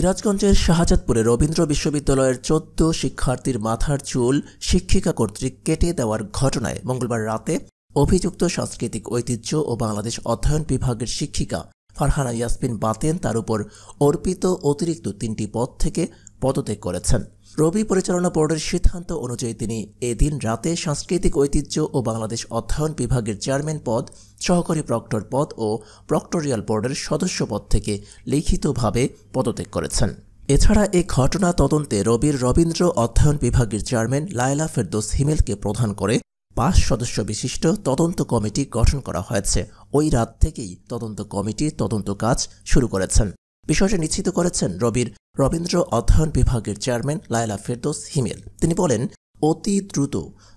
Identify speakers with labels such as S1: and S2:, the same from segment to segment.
S1: সিরাজগঞ্জের শাহজাদপুরে রবীন্দ্র বিশ্ববিদ্যালয়ের চোদ্দ শিক্ষার্থীর মাথার চুল শিক্ষিকা কর্তৃক কেটে দেওয়ার ঘটনায় মঙ্গলবার রাতে অভিযুক্ত সাংস্কৃতিক ঐতিহ্য ও বাংলাদেশ অধ্যয়ন বিভাগের শিক্ষিকা ফারহানা ইয়াসমিন বাতেন তার উপর অর্পিত অতিরিক্ত তিনটি পদ থেকে পদত্যাগ করেছেন রবি পরিচালনা বোর্ডের সিদ্ধান্ত অনুযায়ী তিনি এদিন রাতে সাংস্কৃতিক ঐতিহ্য ও বাংলাদেশ অধ্যয়ন বিভাগের চেয়ারম্যান পদ সহকারী প্রক্টর পদ ও প্রক্টোরিয়াল বোর্ডের সদস্য পদ থেকে লিখিতভাবে পদত্যাগ করেছেন এছাড়া এ ঘটনা তদন্তে রবির রবীন্দ্র অধ্যয়ন বিভাগের চেয়ারম্যান লায়লা ফেরদোস হিমেলকে প্রধান করে পাঁচ সদস্য বিশিষ্ট তদন্ত কমিটি গঠন করা হয়েছে ওই রাত থেকেই তদন্ত কমিটি তদন্ত কাজ শুরু করেছেন বিষয়টি নিশ্চিত করেছেন রবির রবীন্দ্র অধ্যয়ন বিভাগের চেয়ারম্যান লায়লা ফেরদোস হিমেল তিনি বলেন অতি দ্রুত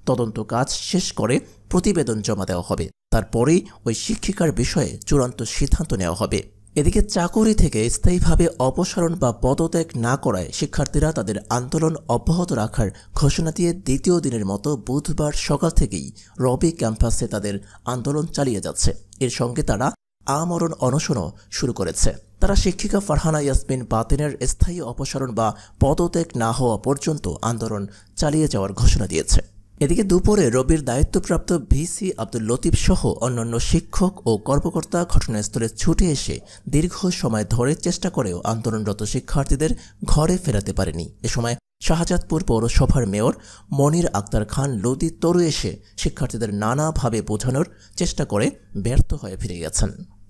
S1: তদন্ত কাজ শেষ করে প্রতিবেদন জমা দেওয়া হবে তারপরেই ওই শিক্ষিকার বিষয়ে চূড়ান্ত সিদ্ধান্ত নেওয়া হবে এদিকে চাকুরি থেকে স্থায়ীভাবে অপসারণ বা পদত্যাগ না করায় শিক্ষার্থীরা তাদের আন্দোলন অব্যাহত রাখার ঘোষণা দিয়ে দ্বিতীয় দিনের মতো বুধবার সকাল থেকেই রবি ক্যাম্পাসে তাদের আন্দোলন চালিয়ে যাচ্ছে এর সঙ্গে তারা আমরণ অনশনও শুরু করেছে তারা শিক্ষিকা ফারহানা ইয়াসমিন বাতিনের স্থায়ী অপসারণ বা পদত্যাগ না হওয়া পর্যন্ত আন্দোলন চালিয়ে যাওয়ার ঘোষণা দিয়েছে এদিকে দুপুরে রবির দায়িত্বপ্রাপ্ত ভিসি আব্দুল লতিফ সহ অন্যান্য শিক্ষক ও কর্মকর্তা ঘটনাস্থলে ছুটে এসে দীর্ঘ সময় ধরে চেষ্টা করেও আন্দোলনরত শিক্ষার্থীদের ঘরে ফেরাতে পারেনি এ সময় শাহজাদপুর পৌরসভার মেয়র মনির আক্তার খান লোদি তরু এসে শিক্ষার্থীদের নানাভাবে বোঝানোর চেষ্টা করে ব্যর্থ হয়ে ফিরে গেছেন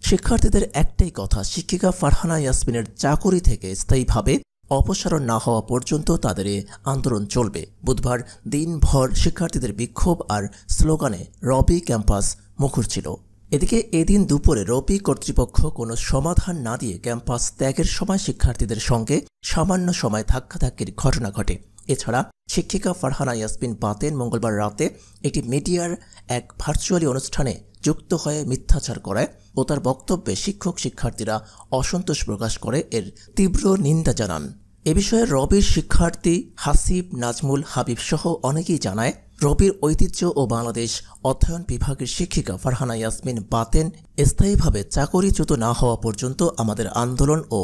S1: শিক্ষার্থীদের একটাই কথা শিক্ষিকা ফারহানা ইয়াসমিনের চাকরি থেকে স্থায়ীভাবে অপসারণ না হওয়া পর্যন্ত তাদের আন্দোলন চলবে বুধবার দিনভর শিক্ষার্থীদের বিক্ষোভ আর স্লোগানে রবি ক্যাম্পাস মুখর ছিল এদিকে এদিন দুপুরে রবি কর্তৃপক্ষ কোনো সমাধান না দিয়ে ক্যাম্পাস ত্যাগের সময় শিক্ষার্থীদের সঙ্গে সামান্য সময় ধাক্কাধাক্কির ঘটনা ঘটে এছাড়া শিক্ষিকা ফারহানা ইয়াসমিন বাতেন মঙ্গলবার রাতে একটি মিডিয়ার এক ভার্চুয়ালি অনুষ্ঠানে যুক্ত হয়ে মিথ্যাচার করায় ও তার বক্তব্যে শিক্ষক শিক্ষার্থীরা অসন্তোষ প্রকাশ করে এর তীব্র নিন্দা জানান এ বিষয়ে রবির শিক্ষার্থী হাসিব নাজমুল হাবিব সহ অনেকেই জানায় রবির ঐতিহ্য ও বাংলাদেশ অধ্যয়ন বিভাগের শিক্ষিকা ফারহানা ইয়াসমিন বাতেন স্থায়ীভাবে চাকরিচ্যুত না হওয়া পর্যন্ত আমাদের আন্দোলন ও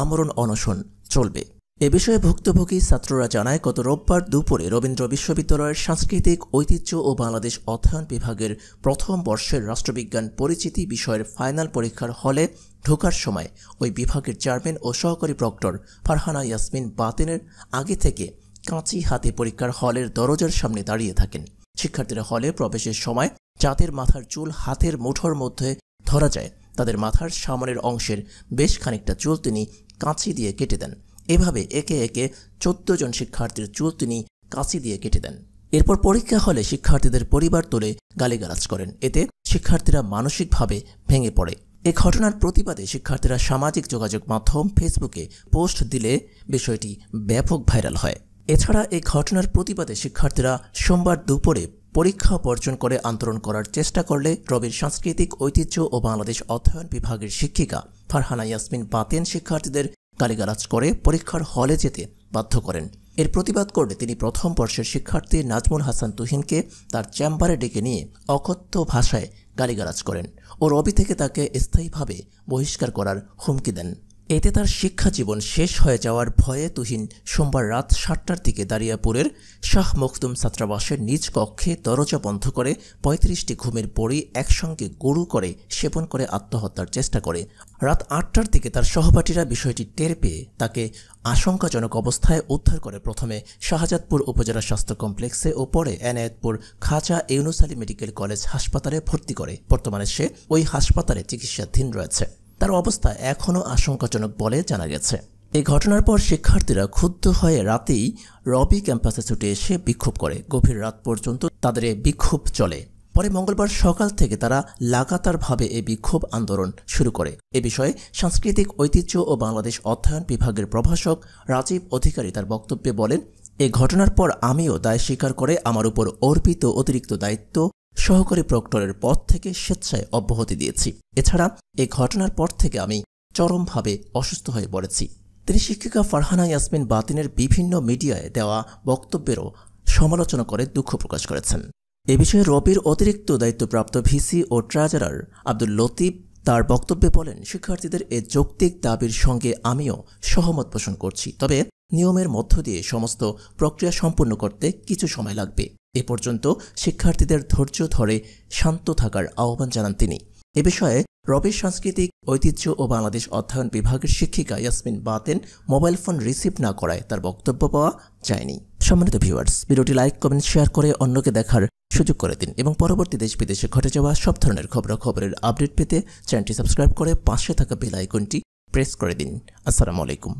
S1: আমরণ অনশন চলবে এ বিষয়ে ভুক্তভোগী ছাত্ররা জানায় গত রোববার দুপুরে রবীন্দ্র বিশ্ববিদ্যালয়ের সাংস্কৃতিক ঐতিহ্য ও বাংলাদেশ অধ্যয়ন বিভাগের প্রথম বর্ষের রাষ্ট্রবিজ্ঞান পরিচিতি বিষয়ের ফাইনাল পরীক্ষার হলে ঢোকার সময় ওই বিভাগের চেয়ারম্যান ও সহকারী প্রক্টর ফারহানা ইয়াসমিন বাতেনের আগে থেকে কাঁচি হাতে পরীক্ষার হলের দরজার সামনে দাঁড়িয়ে থাকেন শিক্ষার্থীরা হলে প্রবেশের সময় চাঁদের মাথার চুল হাতের মুঠোর মধ্যে ধরা যায় তাদের মাথার সামনের অংশের বেশ খানিকটা চুল তিনি কাঁচি দিয়ে কেটে দেন এভাবে একে একে চোদ্দ জন শিক্ষার্থীর চুল তিনি কাঁচি দিয়ে কেটে দেন এরপর পরীক্ষা হলে শিক্ষার্থীদের পরিবার তোলে গালিগালাজ করেন এতে শিক্ষার্থীরা মানসিকভাবে ভেঙে পড়ে এ ঘটনার প্রতিবাদে শিক্ষার্থীরা সামাজিক যোগাযোগ মাধ্যম ফেসবুকে পোস্ট দিলে বিষয়টি ব্যাপক ভাইরাল হয় এছাড়া এই ঘটনার প্রতিবাদে শিক্ষার্থীরা সোমবার দুপুরে পরীক্ষা বর্জন করে আন্দোলন করার চেষ্টা করলে রবির সাংস্কৃতিক ঐতিহ্য ও বাংলাদেশ অধ্যয়ন বিভাগের শিক্ষিকা ফারহানা ইয়াসমিন বাতেন শিক্ষার্থীদের গালিগালাজ করে পরীক্ষার হলে যেতে বাধ্য করেন এর প্রতিবাদ করলে তিনি প্রথম বর্ষের শিক্ষার্থী নাজমুল হাসান তুহিনকে তার চেম্বারে ডেকে নিয়ে অকথ্য ভাষায় গালিগালাজ করেন ও রবি থেকে তাকে স্থায়ীভাবে বহিষ্কার করার হুমকি দেন এতে তার শিক্ষা জীবন শেষ হয়ে যাওয়ার ভয়ে তুহিন সোমবার রাত সাতটার দিকে দাঁড়িয়াপুরের শাহ মখদুম ছাত্রাবাসের নিজ কক্ষে দরজা বন্ধ করে পঁয়ত্রিশটি ঘুমের পরই একসঙ্গে গরু করে সেবন করে আত্মহত্যার চেষ্টা করে রাত আটটার দিকে তার সহপাঠীরা বিষয়টি টের পেয়ে তাকে আশঙ্কাজনক অবস্থায় উদ্ধার করে প্রথমে শাহজাদপুর উপজেলা স্বাস্থ্য কমপ্লেক্সে ও পরে এনায়েতপুর খাজা ইউনুসালী মেডিকেল কলেজ হাসপাতালে ভর্তি করে বর্তমানে সে ওই হাসপাতালে চিকিৎসাধীন রয়েছে তার অবস্থা এখনও আশঙ্কাজনক বলে জানা গেছে এই ঘটনার পর শিক্ষার্থীরা ক্ষুব্ধ হয়ে রাতেই রবি ক্যাম্পাসে ছুটে এসে বিক্ষোভ করে গভীর রাত পর্যন্ত তাদের বিক্ষোভ চলে পরে মঙ্গলবার সকাল থেকে তারা লাগাতারভাবে এই বিক্ষোভ আন্দোলন শুরু করে এ বিষয়ে সাংস্কৃতিক ঐতিহ্য ও বাংলাদেশ অধ্যয়ন বিভাগের প্রভাষক রাজীব অধিকারী তার বক্তব্যে বলেন এ ঘটনার পর আমিও দায় স্বীকার করে আমার উপর অর্পিত অতিরিক্ত দায়িত্ব সহকারী প্রক্টরের পদ থেকে স্বেচ্ছায় অব্যাহতি দিয়েছি এছাড়া এ ঘটনার পর থেকে আমি চরমভাবে অসুস্থ হয়ে পড়েছি তিনি শিক্ষিকা ফারহানা ইয়াসমিন বাতিনের বিভিন্ন মিডিয়ায় দেওয়া বক্তব্যেরও সমালোচনা করে দুঃখ প্রকাশ করেছেন এ বিষয়ে রবির অতিরিক্ত দায়িত্বপ্রাপ্ত ভিসি ও ট্রাজারার আব্দুল লতিফ তার বক্তব্যে বলেন শিক্ষার্থীদের এ যৌক্তিক দাবির সঙ্গে আমিও সহমত পোষণ করছি তবে নিয়মের মধ্য দিয়ে সমস্ত প্রক্রিয়া সম্পূর্ণ করতে কিছু সময় লাগবে এ পর্যন্ত শিক্ষার্থীদের ধৈর্য ধরে শান্ত থাকার আহ্বান জানান তিনি এ বিষয়ে রবের সাংস্কৃতিক ঐতিহ্য ও বাংলাদেশ অধ্যয়ন বিভাগের শিক্ষিকা Yasmin Baten mobile phone receive না করায় তার বক্তব্য পাওয়া যায়নি সম্মানিত ভিউয়ার্স ভিডিওটি লাইক কমেন্ট শেয়ার করে অন্যকে দেখার সুযোগ করে দিন এবং পরবর্তী দেশ বিদেশে ঘটে যাওয়া সব ধরনের খবরাখবরের আপডেট পেতে চ্যানেলটি সাবস্ক্রাইব করে পাশে থাকা বেল আইকনটি প্রেস করে দিন আসসালামু আলাইকুম